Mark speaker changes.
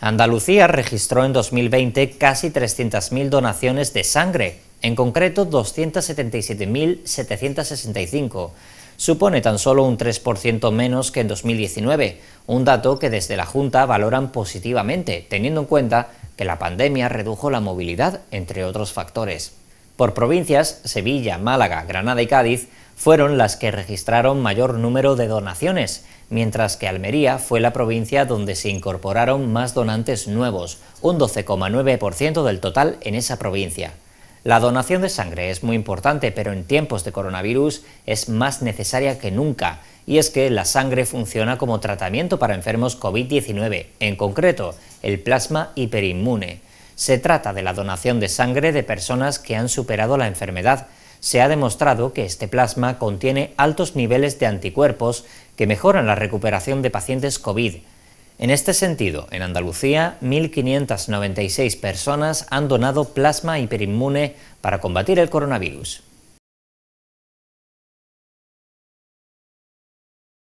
Speaker 1: Andalucía registró en 2020 casi 300.000 donaciones de sangre, en concreto 277.765. Supone tan solo un 3% menos que en 2019, un dato que desde la Junta valoran positivamente, teniendo en cuenta que la pandemia redujo la movilidad, entre otros factores. Por provincias, Sevilla, Málaga, Granada y Cádiz fueron las que registraron mayor número de donaciones, mientras que Almería fue la provincia donde se incorporaron más donantes nuevos, un 12,9% del total en esa provincia. La donación de sangre es muy importante, pero en tiempos de coronavirus es más necesaria que nunca, y es que la sangre funciona como tratamiento para enfermos COVID-19, en concreto el plasma hiperinmune. Se trata de la donación de sangre de personas que han superado la enfermedad, se ha demostrado que este plasma contiene altos niveles de anticuerpos que mejoran la recuperación de pacientes COVID. En este sentido, en Andalucía, 1.596 personas han donado plasma hiperinmune para combatir el coronavirus.